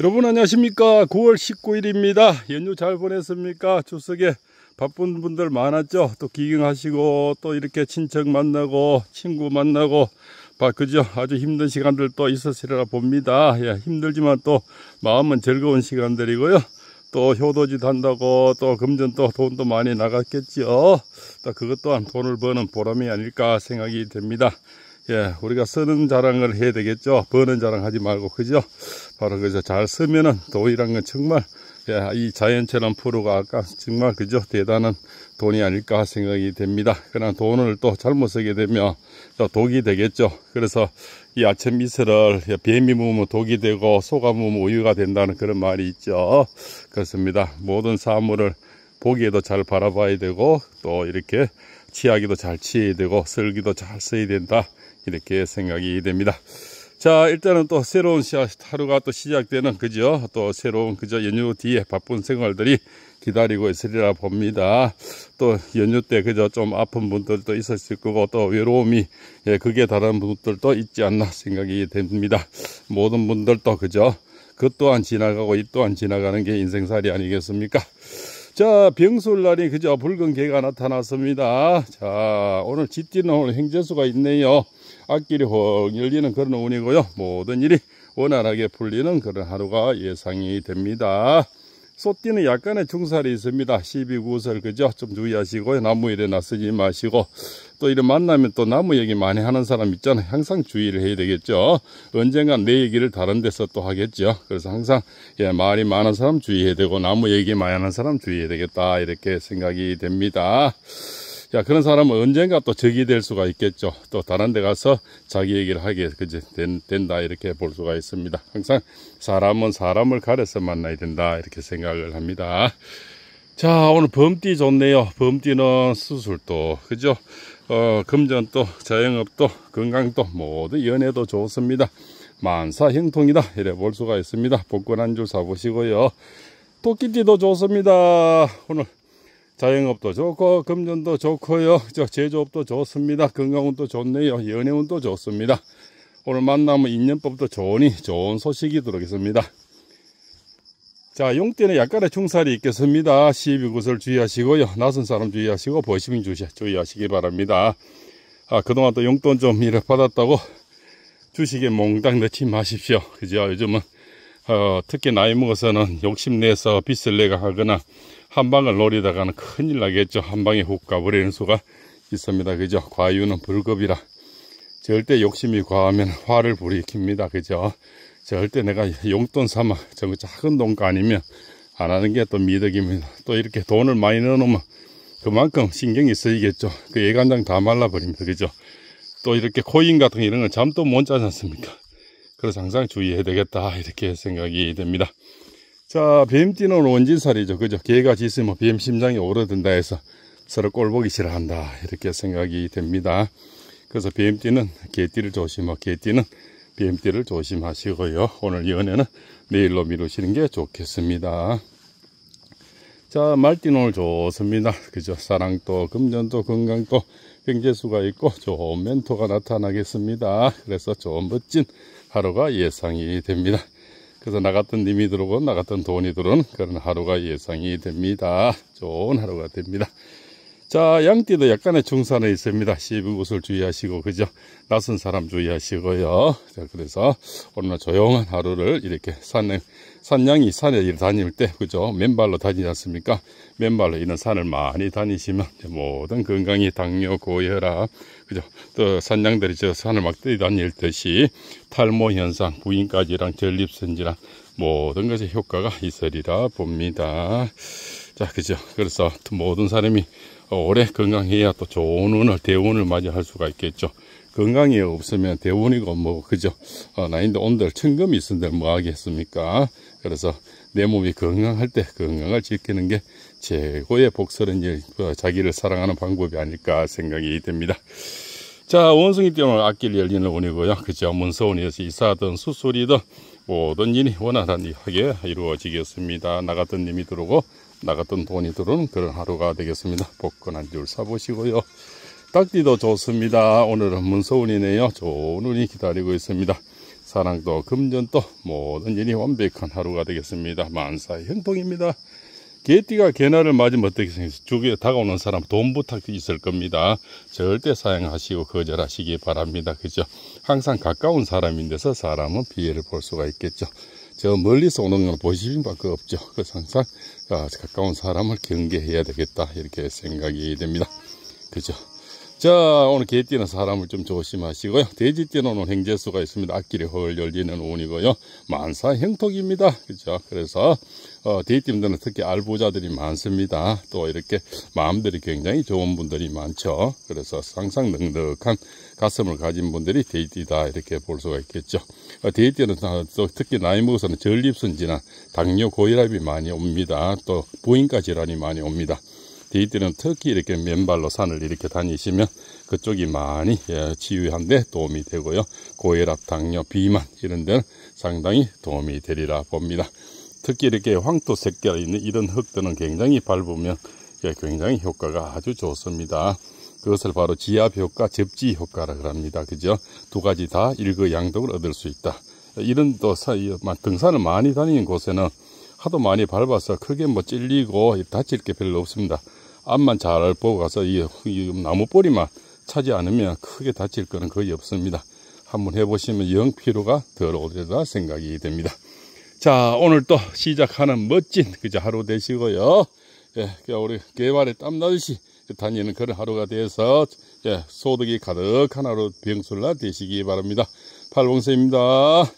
여러분 안녕하십니까 9월 19일입니다 연휴 잘 보냈습니까 추석에 바쁜 분들 많았죠 또 기경하시고 또 이렇게 친척 만나고 친구 만나고 바 그죠 아주 힘든 시간들 또 있었으리라 봅니다 예, 힘들지만 또 마음은 즐거운 시간들이고요 또 효도짓 한다고 또 금전 또 돈도 많이 나갔겠죠 또 그것 또한 돈을 버는 보람이 아닐까 생각이 됩니다 예, 우리가 쓰는 자랑을 해야 되겠죠. 버는 자랑 하지 말고, 그죠? 바로 그래서 잘 쓰면은 돈이란 건 정말, 예, 이자연처럼 프로가 아까 정말 그죠? 대단한 돈이 아닐까 생각이 됩니다. 그러나 돈을 또 잘못 쓰게 되면 또 독이 되겠죠. 그래서 이 아침 미스를 예, 뱀이 무면 독이 되고 소가 무면 우유가 된다는 그런 말이 있죠. 그렇습니다. 모든 사물을 보기에도 잘 바라봐야 되고 또 이렇게 치하기도 잘 치해야 되고 쓸기도 잘 써야 된다. 이렇게 생각이 됩니다. 자 일단은 또 새로운 하루가 또 시작되는 그죠 또 새로운 그저 연휴 뒤에 바쁜 생활들이 기다리고 있으리라 봅니다 또 연휴 때 그저 좀 아픈 분들도 있었을 거고 또 외로움이 예, 그게 다른 분들도 있지 않나 생각이 됩니다 모든 분들도 그저 그 또한 지나가고 이 또한 지나가는 게 인생살이 아니겠습니까 자병술날이 그저 붉은 개가 나타났습니다 자 오늘 짓띠는 오늘 행재수가 있네요 앞길이 확 열리는 그런 운이고요. 모든 일이 원활하게 풀리는 그런 하루가 예상이 됩니다. 소띠는 약간의 중살이 있습니다. 12구설 그죠? 좀주의하시고 나무 일에 나서지 마시고 또 이런 만나면 또 나무 얘기 많이 하는 사람 있잖아요. 항상 주의를 해야 되겠죠. 언젠간 내 얘기를 다른 데서 또 하겠죠. 그래서 항상 예, 말이 많은 사람 주의해야 되고 나무 얘기 많이 하는 사람 주의해야 되겠다 이렇게 생각이 됩니다. 자 그런 사람은 언젠가 또 적이 될 수가 있겠죠 또 다른 데 가서 자기 얘기를 하게 그제 된다 이렇게 볼 수가 있습니다 항상 사람은 사람을 가려서 만나야 된다 이렇게 생각을 합니다 자 오늘 범띠 좋네요 범띠는 수술도 그죠 어, 금전도 자영업도 건강도 모두 연애도 좋습니다 만사 형통이다 이래 볼 수가 있습니다 복권 한 줄 사보시고요 토끼띠도 좋습니다 오늘 자영업도 좋고 금전도 좋고요 저 제조업도 좋습니다 건강운도 좋네요 연애운도 좋습니다 오늘 만나면 인연법도 좋으니 좋은 소식이 들어겠습니다 자용띠는 약간의 충살이 있겠습니다 시비 구슬 주의하시고요 낯선 사람 주의하시고 보시민 주의하시기 바랍니다 아 그동안 또 용돈 좀 이래 받았다고 주식에 몽땅 넣지 마십시오 그죠 요즘은 어, 특히 나이 먹어서는 욕심내서 빚을 내가 하거나 한방을 노리다가는 큰일 나겠죠. 한방에 훅 가버리는 수가 있습니다. 그죠? 과유는 불급이라 절대 욕심이 과하면 화를 불리킵니다 그죠? 절대 내가 용돈 삼아 저 작은 돈가 아니면 안 하는 게 또 미덕입니다. 또 이렇게 돈을 많이 넣어놓으면 그만큼 신경이 쓰이겠죠. 그 예간장 다 말라버립니다. 그죠? 또 이렇게 코인 같은 이런 건 잠도 못 자지 않습니까? 그래서 항상 주의해야 되겠다 이렇게 생각이 됩니다. 자, 뱀띠는 원진살이죠. 그죠? 개가 짖으면 뱀 심장이 오르든다 해서 서로 꼴보기 싫어한다. 이렇게 생각이 됩니다. 그래서 뱀띠는 개띠를 조심하고 개띠는 뱀띠를 조심하시고요. 오늘 연애는 내일로 미루시는 게 좋겠습니다. 자, 말띠는 오늘 좋습니다. 그죠? 사랑도, 금전도, 건강도, 경제수가 있고 좋은 멘토가 나타나겠습니다. 그래서 좋은 멋진 하루가 예상이 됩니다. 그래서 나갔던 님이 들어오고 나갔던 돈이 들어오는 그런 하루가 예상이 됩니다. 좋은 하루가 됩니다. 자 양띠도 약간의 중산에 있습니다 씹은 곳을 주의하시고 그죠 낯선 사람 주의하시고요 자 그래서 오늘 조용한 하루를 이렇게 산에 산양이 산에 다닐 때 그죠 맨발로 다니지 않습니까 맨발로 이런 산을 많이 다니시면 모든 건강이 당뇨 고혈압 그죠 또 산양들이 저 산을 막 뛰다닐 듯이 탈모 현상 부인까지랑 전립선지랑 모든 것의 효과가 있으리라 봅니다 자, 그죠. 그래서 모든 사람이 오래 건강해야 또 좋은 운을, 대운을 맞이할 수가 있겠죠. 건강이 없으면 대운이고 뭐, 그죠. 어, 나인데 온들 천금이 있은데 뭐 하겠습니까? 그래서 내 몸이 건강할 때 건강을 지키는 게 최고의 복설은 어, 자기를 사랑하는 방법이 아닐까 생각이 됩니다. 자, 원숭이 때문에 악길 열리는 운이고요. 그죠. 문서운이어서 이사하던 수술이든 모든 일이 원활한 일하게 이루어지겠습니다. 나갔던 님이 들어오고 나갔던 돈이 들어오는 그런 하루가 되겠습니다. 복근한줄 사보시고요. 딱지도 좋습니다. 오늘은 문서운이네요. 좋은 운이 기다리고 있습니다. 사랑도 금전도 모든 일이 완벽한 하루가 되겠습니다. 만사의 행복입니다. 개띠가 개나를 맞으면 어떻게 생겼어요? 주위에 다가오는 사람 돈 부탁도 있을 겁니다. 절대 사양하시고 거절하시기 바랍니다. 그죠? 항상 가까운 사람인데서 사람은 피해를 볼 수가 있겠죠. 저 멀리서 오는 걸 보시는 밖에 없죠. 그래서 항상 아, 가까운 사람을 경계해야 되겠다 이렇게 생각이 됩니다. 그죠? 자 오늘 개 뛰는 사람을 좀 조심하시고요 돼지 뛰는 행재수가 있습니다 앞길이 헐 열리는 운이고요 만사 행톡입니다 그죠 렇 그래서 어, 데이팀들은 특히 알보자들이 많습니다 또 이렇게 마음들이 굉장히 좋은 분들이 많죠 그래서 상상능득한 가슴을 가진 분들이 데이띠다 이렇게 볼 수가 있겠죠 어, 데이띠는 또 특히 나이 먹어서는 전립선 지나 당뇨 고혈압이 많이 옵니다 또 부인과 질환이 많이 옵니다 데이트는 특히 이렇게 맨발로 산을 이렇게 다니시면 그쪽이 많이 예, 치유한데 도움이 되고요. 고혈압, 당뇨, 비만 이런 데는 상당히 도움이 되리라 봅니다. 특히 이렇게 황토 색깔 있는 이런 흙들은 굉장히 밟으면 예, 굉장히 효과가 아주 좋습니다. 그것을 바로 지압 효과, 접지 효과라그럽니다 그죠? 두 가지 다 일거양득을 얻을 수 있다. 이런 또 등산을 많이 다니는 곳에는 하도 많이 밟아서 크게 뭐 찔리고 다칠 게 별로 없습니다. 앞만 잘 보고 가서 이, 이 나무 뿌리만 차지 않으면 크게 다칠 거는 거의 없습니다. 한번 해보시면 영 피로가 덜 오리라 생각이 됩니다. 자, 오늘 또 시작하는 멋진 그저 하루 되시고요. 예, 그 우리 개발에 땀나듯이 다니는 그런 하루가 돼서 예, 소득이 가득한 하루 병술나 되시기 바랍니다. 팔봉세입니다.